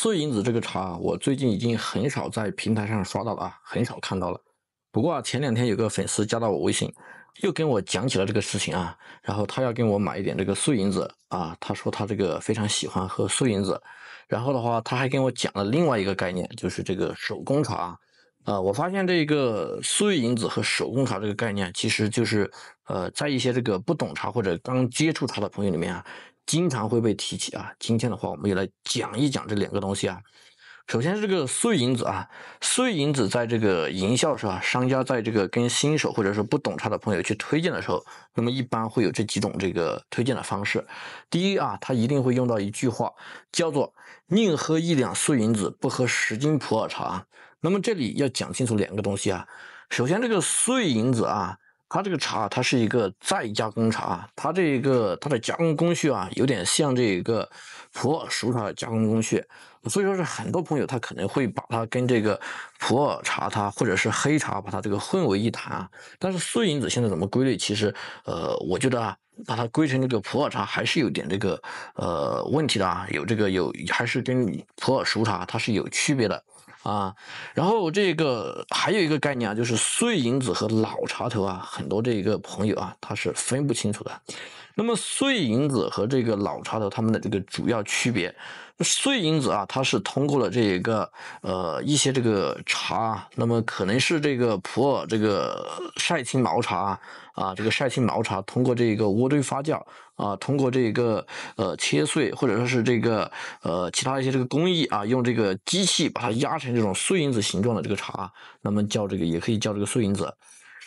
碎银子这个茶，我最近已经很少在平台上刷到了啊，很少看到了。不过啊，前两天有个粉丝加到我微信，又跟我讲起了这个事情啊。然后他要跟我买一点这个碎银子啊，他说他这个非常喜欢喝碎银子。然后的话，他还跟我讲了另外一个概念，就是这个手工茶。啊，我发现这个碎银子和手工茶这个概念，其实就是呃，在一些这个不懂茶或者刚接触茶的朋友里面啊，经常会被提起啊。今天的话，我们也来讲一讲这两个东西啊。首先是这个碎银子啊，碎银子在这个营销是吧？商家在这个跟新手或者是不懂茶的朋友去推荐的时候，那么一般会有这几种这个推荐的方式。第一啊，他一定会用到一句话，叫做“宁喝一两碎银子，不喝十斤普洱茶”。那么这里要讲清楚两个东西啊，首先这个碎银子啊，它这个茶它是一个再加工茶，它这一个它的加工工序啊，有点像这个普洱熟茶的加工工序，所以说是很多朋友他可能会把它跟这个普洱茶它或者是黑茶把它这个混为一谈啊。但是碎银子现在怎么归类？其实呃，我觉得啊，把它归成这个普洱茶还是有点这个呃问题的啊，有这个有还是跟普洱熟茶它是有区别的。啊，然后这个还有一个概念啊，就是碎银子和老茶头啊，很多这一个朋友啊，他是分不清楚的。那么碎银子和这个老茶头，它们的这个主要区别，碎银子啊，它是通过了这一个呃一些这个茶，那么可能是这个普洱这个晒青毛茶啊，这个晒青毛茶通过这个渥堆发酵啊，通过这个呃切碎或者说是这个呃其他一些这个工艺啊，用这个机器把它压成这种碎银子形状的这个茶，那么叫这个也可以叫这个碎银子。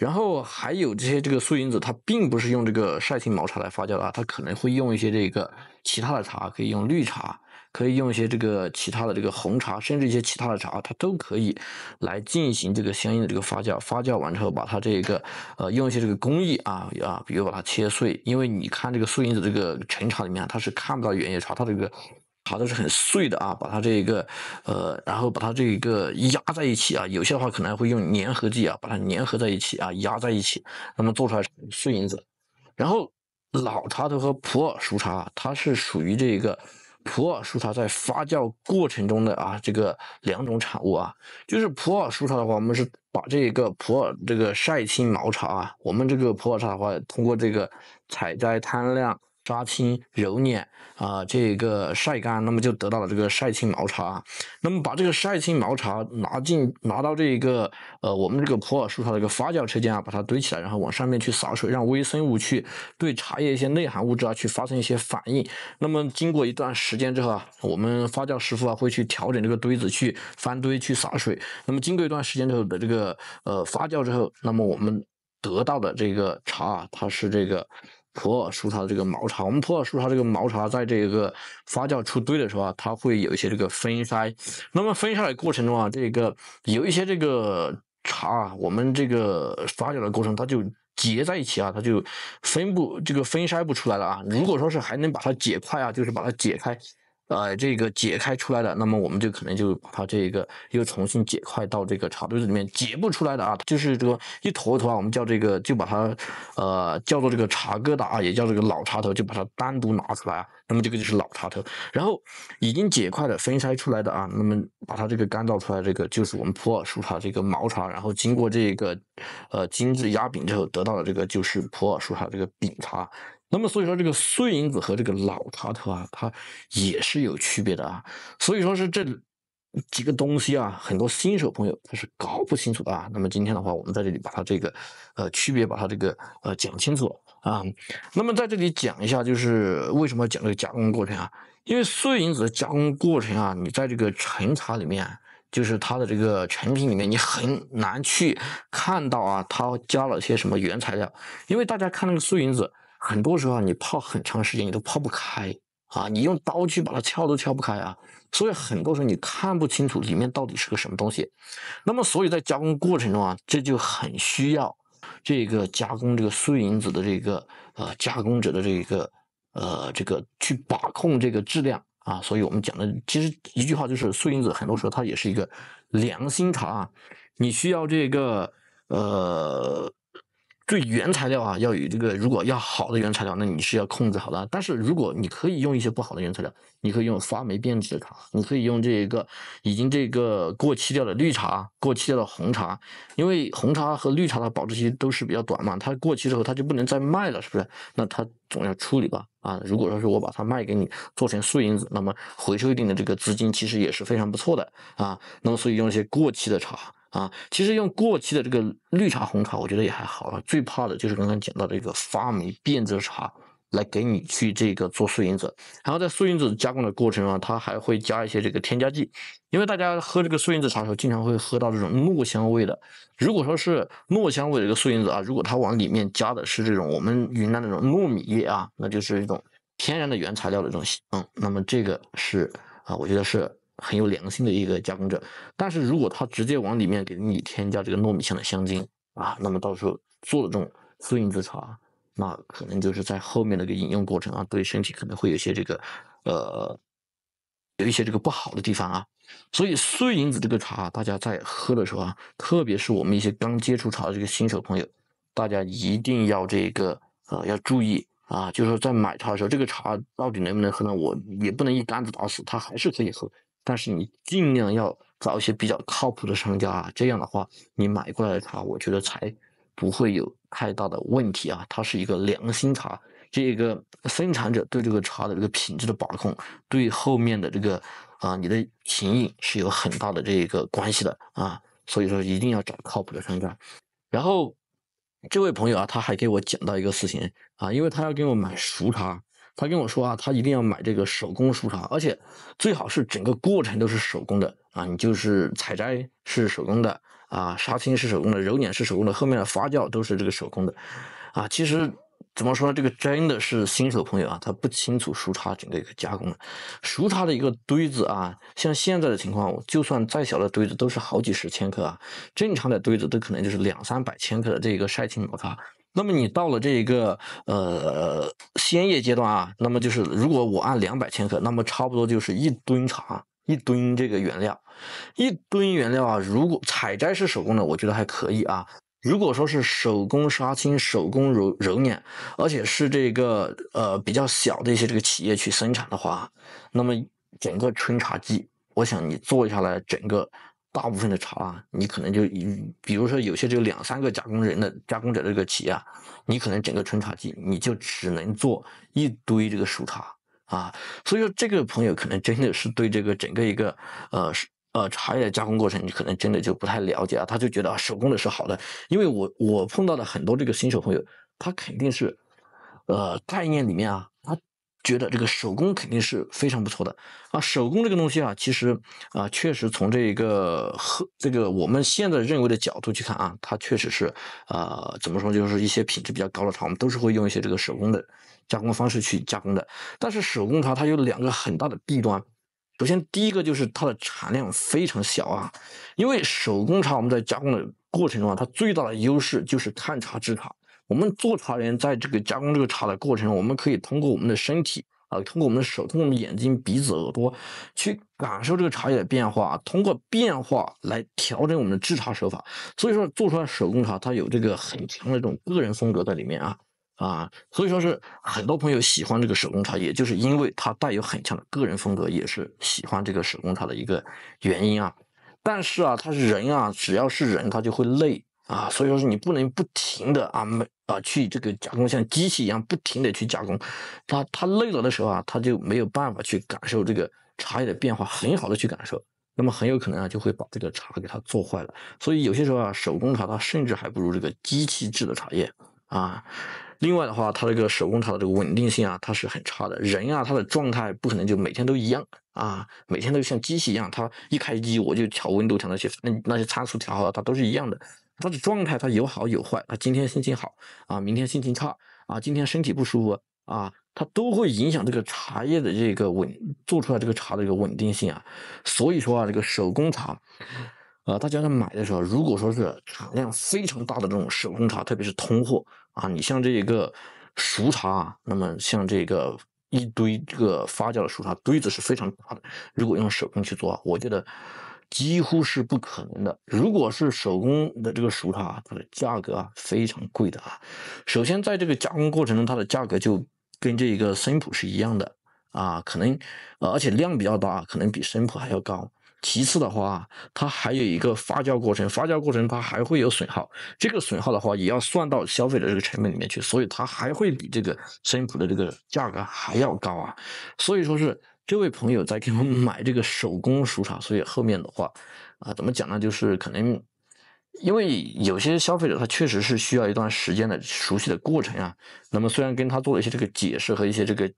然后还有这些这个素因子，它并不是用这个晒青毛茶来发酵的，它可能会用一些这个其他的茶，可以用绿茶，可以用一些这个其他的这个红茶，甚至一些其他的茶，它都可以来进行这个相应的这个发酵。发酵完之后，把它这个呃用一些这个工艺啊啊，比如把它切碎，因为你看这个素因子这个陈茶里面，它是看不到原叶茶，它这个。茶都是很碎的啊，把它这一个呃，然后把它这一个压在一起啊，有些的话可能会用粘合剂啊，把它粘合在一起啊，压在一起，那么做出来碎银子。然后老茶头和普洱熟茶，它是属于这一个普洱熟茶在发酵过程中的啊这个两种产物啊，就是普洱熟茶的话，我们是把这个普洱这个晒青毛茶啊，我们这个普洱茶的话，通过这个采摘摊晾。杀青、揉捻啊，这个晒干，那么就得到了这个晒青毛茶。那么把这个晒青毛茶拿进拿到这一个呃，我们这个普洱树茶的一个发酵车间啊，把它堆起来，然后往上面去洒水，让微生物去对茶叶一些内含物质啊去发生一些反应。那么经过一段时间之后啊，我们发酵师傅啊会去调整这个堆子去翻堆去洒水。那么经过一段时间之后的这个呃发酵之后，那么我们得到的这个茶啊，它是这个。普洱熟茶这个毛茶，我们普洱熟茶这个毛茶，在这一个发酵出堆的时候啊，它会有一些这个分筛。那么分筛的过程中啊，这个有一些这个茶啊，我们这个发酵的过程，它就结在一起啊，它就分不这个分筛不出来了啊。如果说是还能把它解块啊，就是把它解开。呃，这个解开出来的，那么我们就可能就把它这个又重新解块到这个茶堆子里面解不出来的啊，就是这个一坨一坨啊，我们叫这个就把它呃叫做这个茶疙瘩啊，也叫这个老茶头，就把它单独拿出来啊，那么这个就是老茶头。然后已经解块的分筛出来的啊，那么把它这个干燥出来，这个就是我们普洱熟茶这个毛茶，然后经过这个呃精致压饼之后得到的这个就是普洱熟茶这个饼茶。那么所以说这个碎银子和这个老茶头啊，它也是有区别的啊。所以说是这几个东西啊，很多新手朋友他是搞不清楚的啊。那么今天的话，我们在这里把它这个呃区别，把它这个呃讲清楚啊。那么在这里讲一下，就是为什么要讲这个加工过程啊？因为碎银子的加工过程啊，你在这个陈茶里面，就是它的这个成品里面，你很难去看到啊，它加了些什么原材料。因为大家看那个碎银子。很多时候啊，你泡很长时间你都泡不开啊，你用刀去把它撬都撬不开啊，所以很多时候你看不清楚里面到底是个什么东西。那么，所以在加工过程中啊，这就很需要这个加工这个碎银子的这个呃加工者的这一个呃这个去把控这个质量啊。所以我们讲的其实一句话就是，碎银子很多时候它也是一个良心茶，你需要这个呃。对原材料啊，要有这个，如果要好的原材料，那你是要控制好的。但是如果你可以用一些不好的原材料，你可以用发霉变质的茶，你可以用这一个已经这个过期掉的绿茶、过期掉的红茶，因为红茶和绿茶的保质期都是比较短嘛，它过期之后它就不能再卖了，是不是？那它总要处理吧？啊，如果说是我把它卖给你做成碎银子，那么回收一定的这个资金，其实也是非常不错的啊。那么所以用一些过期的茶。啊，其实用过期的这个绿茶、红茶，我觉得也还好啊。最怕的就是刚刚讲到这个发霉变质茶，来给你去这个做素银子。然后在素银子加工的过程中啊，它还会加一些这个添加剂。因为大家喝这个素银子茶的时候，经常会喝到这种糯香味的。如果说是糯香味的一个素银子啊，如果它往里面加的是这种我们云南那种糯米叶啊，那就是一种天然的原材料的东西。嗯，那么这个是啊，我觉得是。很有良心的一个加工者，但是如果他直接往里面给你添加这个糯米香的香精啊，那么到时候做的这种碎银子茶，那可能就是在后面那个饮用过程啊，对身体可能会有些这个呃，有一些这个不好的地方啊。所以碎银子这个茶，大家在喝的时候啊，特别是我们一些刚接触茶的这个新手朋友，大家一定要这个呃要注意啊，就是说在买茶的时候，这个茶到底能不能喝呢？我也不能一竿子打死，它还是可以喝。但是你尽量要找一些比较靠谱的商家啊，这样的话你买过来的茶，我觉得才不会有太大的问题啊。它是一个良心茶，这个生产者对这个茶的这个品质的把控，对后面的这个啊你的品饮是有很大的这一个关系的啊。所以说一定要找靠谱的商家。然后这位朋友啊，他还给我讲到一个事情啊，因为他要给我买熟茶。他跟我说啊，他一定要买这个手工熟茶，而且最好是整个过程都是手工的啊。你就是采摘是手工的啊，杀青是手工的，揉捻是手工的，后面的发酵都是这个手工的啊。其实怎么说呢，这个真的是新手朋友啊，他不清楚熟茶整个一个加工。熟茶的一个堆子啊，像现在的情况，就算再小的堆子都是好几十千克啊，正常的堆子都可能就是两三百千克的这个晒青毛茶。那么你到了这一个呃鲜叶阶段啊，那么就是如果我按两百千克，那么差不多就是一吨茶，一吨这个原料，一吨原料啊，如果采摘是手工的，我觉得还可以啊。如果说是手工杀青、手工揉揉捻，而且是这个呃比较小的一些这个企业去生产的话，那么整个春茶季，我想你做下来整个。大部分的茶啊，你可能就，比如说有些只有两三个加工人的加工者这个企业啊，你可能整个春茶季你就只能做一堆这个熟茶啊，所以说这个朋友可能真的是对这个整个一个呃呃茶叶的加工过程，你可能真的就不太了解啊，他就觉得啊手工的是好的，因为我我碰到的很多这个新手朋友，他肯定是，呃概念里面啊他。觉得这个手工肯定是非常不错的啊！手工这个东西啊，其实啊，确实从这一个和这个我们现在认为的角度去看啊，它确实是呃，怎么说，就是一些品质比较高的茶，我们都是会用一些这个手工的加工方式去加工的。但是手工茶它有两个很大的弊端，首先第一个就是它的产量非常小啊，因为手工茶我们在加工的过程中啊，它最大的优势就是看茶制茶。我们做茶人在这个加工这个茶的过程，我们可以通过我们的身体，啊，通过我们的手，通过我们眼睛、鼻子、耳朵，去感受这个茶叶的变化，通过变化来调整我们的制茶手法。所以说，做出来手工茶，它有这个很强的这种个人风格在里面啊啊，所以说是很多朋友喜欢这个手工茶，也就是因为它带有很强的个人风格，也是喜欢这个手工茶的一个原因啊。但是啊，他人啊，只要是人，他就会累。啊，所以说你不能不停的啊，每啊去这个加工，像机器一样不停的去加工，他他累了的时候啊，他就没有办法去感受这个茶叶的变化，很好的去感受，那么很有可能啊就会把这个茶给它做坏了。所以有些时候啊，手工茶它甚至还不如这个机器制的茶叶啊。另外的话，它这个手工茶的这个稳定性啊，它是很差的。人啊，他的状态不可能就每天都一样啊，每天都像机器一样，他一开机我就调温度调那些，那那些参数调好了，它都是一样的。它的状态，它有好有坏。它今天心情好啊，明天心情差啊，今天身体不舒服啊，它都会影响这个茶叶的这个稳做出来这个茶的一个稳定性啊。所以说啊，这个手工茶，呃，大家在买的时候，如果说是产量非常大的这种手工茶，特别是通货啊，你像这一个熟茶啊，那么像这个一堆这个发酵的熟茶堆子是非常大的，如果用手工去做，我觉得。几乎是不可能的。如果是手工的这个熟茶，它的价格啊非常贵的啊。首先，在这个加工过程中，它的价格就跟这个生普是一样的啊，可能而且量比较大，可能比生普还要高。其次的话，它还有一个发酵过程，发酵过程它还会有损耗，这个损耗的话也要算到消费者这个成本里面去，所以它还会比这个生普的这个价格还要高啊。所以说是。这位朋友在给我们买这个手工熟茶，所以后面的话，啊，怎么讲呢？就是可能因为有些消费者他确实是需要一段时间的熟悉的过程啊。那么虽然跟他做了一些这个解释和一些这个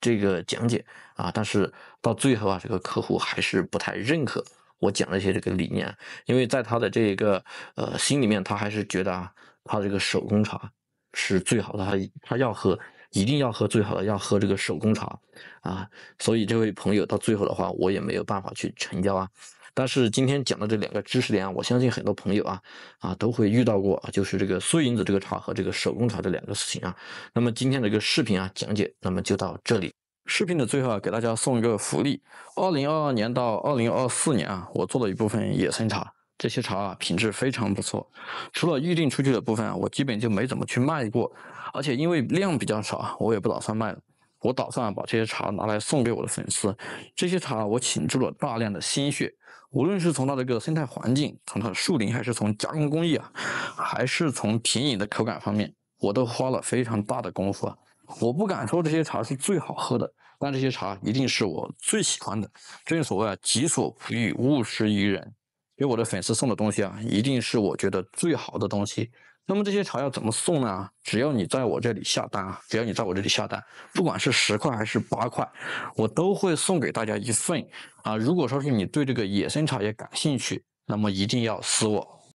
这个讲解啊，但是到最后啊，这个客户还是不太认可我讲的一些这个理念，因为在他的这个呃心里面，他还是觉得啊，他这个手工茶是最好的，他他要喝。一定要喝最好的，要喝这个手工茶，啊，所以这位朋友到最后的话，我也没有办法去成交啊。但是今天讲的这两个知识点啊，我相信很多朋友啊，啊都会遇到过啊，就是这个碎银子这个茶和这个手工茶这两个事情啊。那么今天的这个视频啊讲解，那么就到这里。视频的最后啊，给大家送一个福利：二零二二年到二零二四年啊，我做了一部分野生茶。这些茶啊，品质非常不错。除了预定出去的部分啊，我基本就没怎么去卖过。而且因为量比较少啊，我也不打算卖了。我打算把这些茶拿来送给我的粉丝。这些茶我倾注了大量的心血，无论是从它的这个生态环境，从它的树林，还是从加工工艺啊，还是从品饮的口感方面，我都花了非常大的功夫啊。我不敢说这些茶是最好喝的，但这些茶一定是我最喜欢的。正所谓啊，己所不欲，勿施于人。给我的粉丝送的东西啊，一定是我觉得最好的东西。那么这些茶要怎么送呢？只要你在我这里下单啊，只要你在我这里下单，不管是十块还是八块，我都会送给大家一份啊。如果说是你对这个野生茶叶感兴趣，那么一定要私我。